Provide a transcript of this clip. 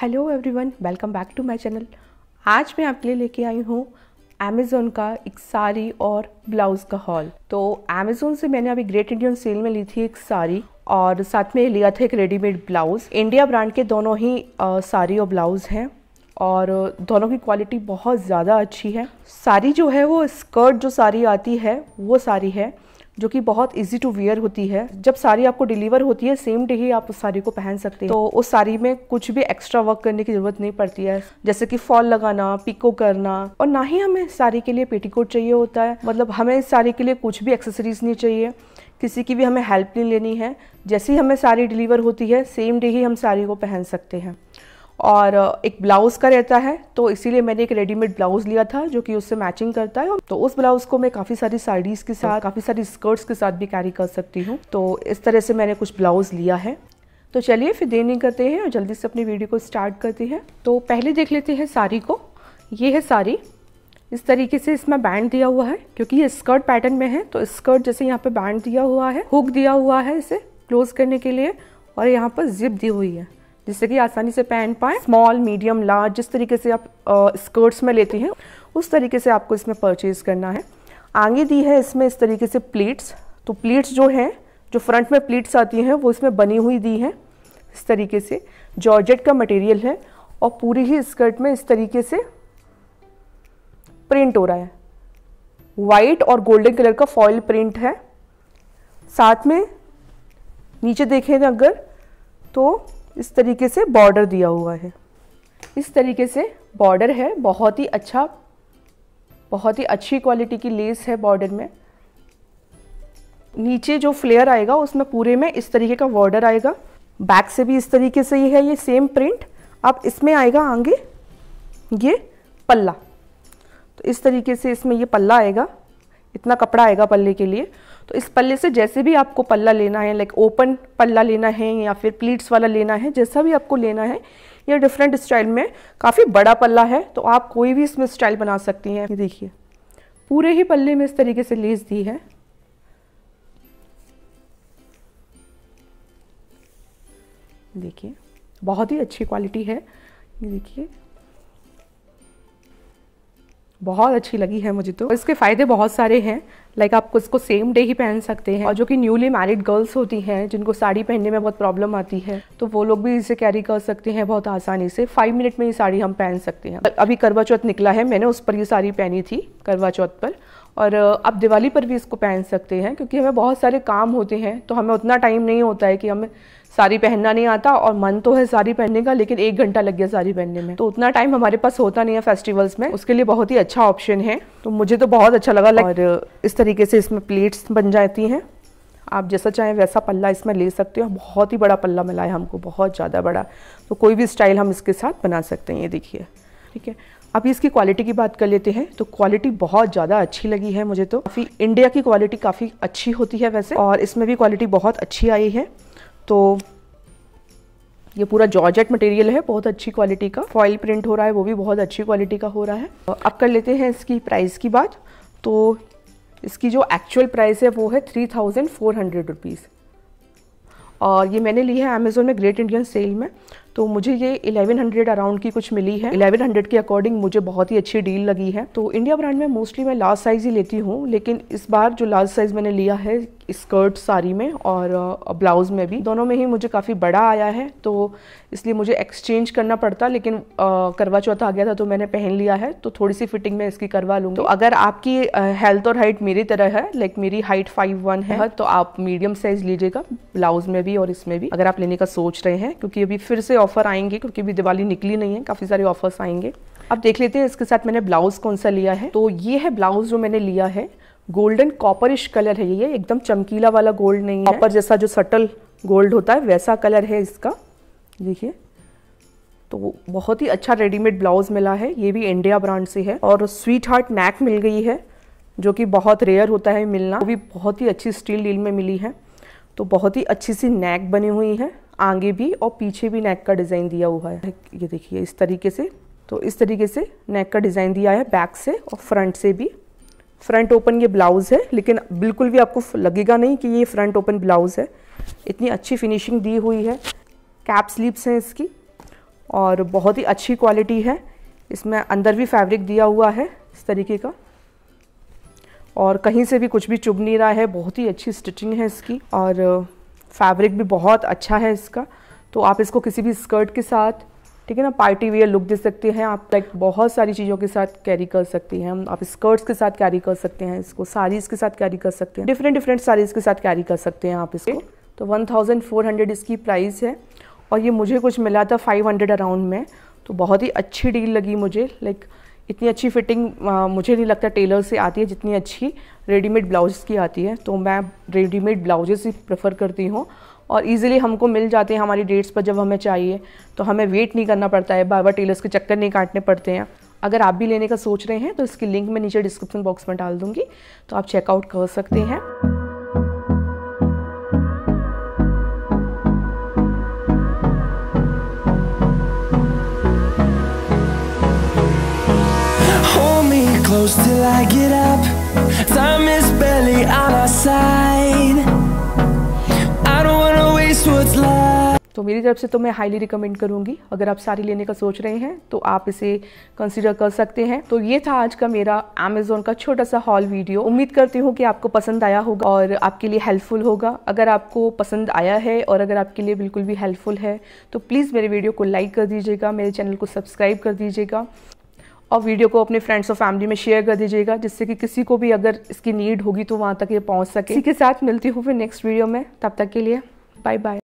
hello everyone welcome back to my channel आज मैं आपके लिए लेके आई हूँ अमेज़ोन का एक साड़ी और ब्लाउज़ का हॉल तो अमेज़ोन से मैंने अभी ग्रेट इंडियन सेल में ली थी एक साड़ी और साथ में लिया था एक रेडीमेड ब्लाउज़ इंडिया ब्रांड के दोनों ही साड़ी और ब्लाउज़ हैं और दोनों की क्वालिटी बहुत ज़्यादा अच्छी है साड़ी जो है वो स्कर्ट जो साड़ी आती है वो साड़ी है जो कि बहुत इजी टू वेयर होती है जब साड़ी आपको डिलीवर होती है सेम डे ही आप उस साड़ी को पहन सकते हैं तो उस साड़ी में कुछ भी एक्स्ट्रा वर्क करने की जरूरत नहीं पड़ती है जैसे कि फॉल लगाना पिको करना और ना ही हमें साड़ी के लिए पेटीकोट चाहिए होता है मतलब हमें इस साड़ी के लिए कुछ भी एक्सेसरीज नहीं चाहिए किसी की भी हमें हेल्प नहीं लेनी है जैसे ही हमें साड़ी डिलीवर होती है सेम डे ही हम साड़ी को पहन सकते हैं और एक ब्लाउज़ का रहता है तो इसीलिए मैंने एक रेडीमेड ब्लाउज़ लिया था जो कि उससे मैचिंग करता है तो उस ब्लाउज़ को मैं काफ़ी सारी साड़ीज़ के साथ काफ़ी सारी स्कर्ट्स के साथ भी कैरी कर सकती हूँ तो इस तरह से मैंने कुछ ब्लाउज़ लिया है तो चलिए फिर देर नहीं करते हैं और जल्दी से अपनी वीडियो को स्टार्ट करते हैं तो पहले देख लेते हैं साड़ी को ये है साड़ी इस तरीके से इसमें बैंड दिया हुआ है क्योंकि ये स्कर्ट पैटर्न में है तो स्कर्ट जैसे यहाँ पे बैंड दिया हुआ है हुक दिया हुआ है इसे क्लोज करने के लिए और यहाँ पर जिप दी हुई है जिससे कि आसानी से पहन पाए स्मॉल मीडियम लार्ज जिस तरीके से आप स्कर्ट्स में लेती हैं उस तरीके से आपको इसमें परचेज़ करना है आगे दी है इसमें इस तरीके से प्लीट्स तो प्लीट्स जो हैं जो फ्रंट में प्लीट्स आती हैं वो इसमें बनी हुई दी हैं इस तरीके से जॉर्जेट का मटेरियल है और पूरी ही स्कर्ट में इस तरीके से प्रिंट हो रहा है वाइट और गोल्डन कलर का फॉयल प्रिंट है साथ में नीचे देखें अगर तो इस तरीके से बॉर्डर दिया हुआ है इस तरीके से बॉर्डर है बहुत ही अच्छा बहुत ही अच्छी क्वालिटी की लेस है बॉर्डर में नीचे जो फ्लेयर आएगा उसमें पूरे में इस तरीके का बॉर्डर आएगा बैक से भी इस तरीके से ये है ये सेम प्रिंट अब इसमें आएगा आगे ये पल्ला तो इस तरीके से इसमें ये पल्ला आएगा इतना कपड़ा आएगा पल्ले के लिए तो इस पल्ले से जैसे भी आपको पल्ला लेना है लाइक ओपन पल्ला लेना है या फिर प्लीट्स वाला लेना है जैसा भी आपको लेना है ये डिफरेंट स्टाइल में काफ़ी बड़ा पल्ला है तो आप कोई भी इसमें स्टाइल बना सकती हैं देखिए पूरे ही पल्ले में इस तरीके से लेस दी है देखिए बहुत ही अच्छी क्वालिटी है ये देखिए बहुत अच्छी लगी है मुझे तो इसके फ़ायदे बहुत सारे हैं लाइक आप इसको सेम डे ही पहन सकते हैं और जो कि न्यूली मैरिड गर्ल्स होती हैं जिनको साड़ी पहनने में बहुत प्रॉब्लम आती है तो वो लोग भी इसे कैरी कर सकते हैं बहुत आसानी से फाइव मिनट में ये साड़ी हम पहन सकते हैं अभी करवा चौथ निकला है मैंने उस पर ये साड़ी पहनी थी करवा चौथ पर और आप दिवाली पर भी इसको पहन सकते हैं क्योंकि हमें बहुत सारे काम होते हैं तो हमें उतना टाइम नहीं होता है कि हमें साड़ी पहनना नहीं आता और मन तो है साड़ी पहनने का लेकिन एक घंटा लग गया साड़ी पहनने में तो उतना टाइम हमारे पास होता नहीं है फेस्टिवल्स में उसके लिए बहुत ही अच्छा ऑप्शन है तो मुझे तो बहुत अच्छा लगा और इस तरीके से इसमें प्लेट्स बन जाती हैं आप जैसा चाहें वैसा पल्ला इसमें ले सकते हो बहुत ही बड़ा पल्ला मिला है हमको बहुत ज़्यादा बड़ा तो कोई भी स्टाइल हम इसके साथ बना सकते हैं ये देखिए ठीक है अभी इसकी क्वालिटी की बात कर लेते हैं तो क्वालिटी बहुत ज़्यादा अच्छी लगी है मुझे तो काफ़ी इंडिया की क्वालिटी काफ़ी अच्छी होती है वैसे और इसमें भी क्वालिटी बहुत अच्छी आई है तो ये पूरा जॉर्जेट मटेरियल है बहुत अच्छी क्वालिटी का फॉइल प्रिंट हो रहा है वो भी बहुत अच्छी क्वालिटी का हो रहा है तो अब कर लेते हैं इसकी प्राइस की बात तो इसकी जो एक्चुअल प्राइस है वो है three thousand four hundred rupees और ये मैंने ली है अमेज़ोन में ग्रेट इंडियन सेल में तो मुझे ये 1100 अराउंड की कुछ मिली है 1100 के अकॉर्डिंग मुझे बहुत ही अच्छी डील लगी है तो इंडिया ब्रांड में मोस्टली मैं लार्ज साइज़ ही लेती हूँ लेकिन इस बार जो लार्ज साइज़ मैंने लिया है स्कर्ट साड़ी में और ब्लाउज़ में भी दोनों में ही मुझे काफ़ी बड़ा आया है तो इसलिए मुझे एक्सचेंज करना पड़ता लेकिन करवा चौथा आ गया था तो मैंने पहन लिया है तो थोड़ी सी फिटिंग मैं इसकी करवा लूँगी तो अगर आपकी हेल्थ और हाइट मेरी तरह है लाइक मेरी हाइट फाइव वन है तो आप मीडियम साइज़ लीजिएगा ब्लाउज़ में भी और इसमें भी अगर आप लेने का सोच रहे हैं क्योंकि अभी फिर से ऑफर आएंगे क्योंकि अभी दिवाली निकली नहीं है काफ़ी सारे ऑफर्स आएंगे अब देख लेते हैं इसके साथ मैंने ब्लाउज़ कौन सा लिया है तो ये है ब्लाउज़ जो मैंने लिया है गोल्डन कॉपरिश कलर है ये एकदम चमकीला वाला गोल्ड नहीं है कॉपर जैसा जो सटल गोल्ड होता है वैसा कलर है इसका देखिए तो बहुत ही अच्छा रेडीमेड ब्लाउज़ मिला है ये भी इंडिया ब्रांड से है और स्वीट हार्ट नैक मिल गई है जो कि बहुत रेयर होता है मिलना वो भी बहुत ही अच्छी स्टील डील में मिली है तो बहुत ही अच्छी सी नैक बनी हुई है आगे भी और पीछे भी नेक का डिज़ाइन दिया हुआ है ये देखिए इस तरीके से तो इस तरीके से नेक का डिज़ाइन दिया है बैक से और फ्रंट से भी फ्रंट ओपन ये ब्लाउज़ है लेकिन बिल्कुल भी आपको लगेगा नहीं कि ये फ्रंट ओपन ब्लाउज़ है इतनी अच्छी फिनिशिंग दी हुई है कैप स्लीव्स हैं इसकी और बहुत ही अच्छी क्वालिटी है इसमें अंदर भी फैब्रिक दिया हुआ है इस तरीके का और कहीं से भी कुछ भी चुभ नहीं रहा है बहुत ही अच्छी स्टिचिंग है इसकी और फैब्रिक भी बहुत अच्छा है इसका तो आप इसको किसी भी स्कर्ट के साथ ठीक है ना पार्टी वेयर लुक दे सकते हैं आप लाइक बहुत सारी चीज़ों के साथ कैरी कर सकती हैं आप स्कर्ट्स के साथ कैरी कर सकते हैं इसको साड़ीज़ के साथ कैरी कर सकते हैं डिफरेंट डिफरेंट साड़ीज़ के साथ कैरी कर सकते हैं आप इसको तो हंड्रेड इसकी प्राइस है और ये मुझे कुछ मिला था हंड्रेड अराउंड में तो बहुत ही अच्छी डील लगी मुझे लाइक इतनी अच्छी फिटिंग आ, मुझे नहीं लगता टेलर से आती है जितनी अच्छी रेडीमेड ब्लाउज़ की आती है तो मैं रेडीमेड ब्लाउजेस ही प्रेफर करती हूँ और इजीली हमको मिल जाते हैं हमारी डेट्स पर जब हमें चाहिए तो हमें वेट नहीं करना पड़ता है बार बार टेलर्स के चक्कर नहीं काटने पड़ते हैं अगर आप भी लेने का सोच रहे हैं तो इसकी लिंक मैं नीचे डिस्क्रिप्शन बॉक्स में डाल दूँगी तो आप चेकआउट कर सकते हैं close till I get up Time is barely on our side I don't wanna waste what's left तो मेरी तरफ से तो मैं हाईली रिकमेंड करूंगी अगर आप साड़ी लेने का सोच रहे हैं तो आप इसे कंसीडर कर सकते हैं तो ये था आज का मेरा अमेजोन का छोटा सा हॉल वीडियो उम्मीद करती हूँ कि आपको पसंद आया होगा और आपके लिए हेल्पफुल होगा अगर आपको पसंद आया है और अगर आपके लिए बिल्कुल भी हेल्पफुल है तो प्लीज़ मेरे वीडियो को लाइक कर दीजिएगा मेरे चैनल को सब्सक्राइब कर दीजिएगा और वीडियो को अपने फ्रेंड्स और फैमिली में शेयर कर दीजिएगा जिससे कि किसी को भी अगर इसकी नीड होगी तो वहाँ तक ये पहुँच सके इसी के साथ मिलती हूँ फिर नेक्स्ट वीडियो में तब तक के लिए बाय बाय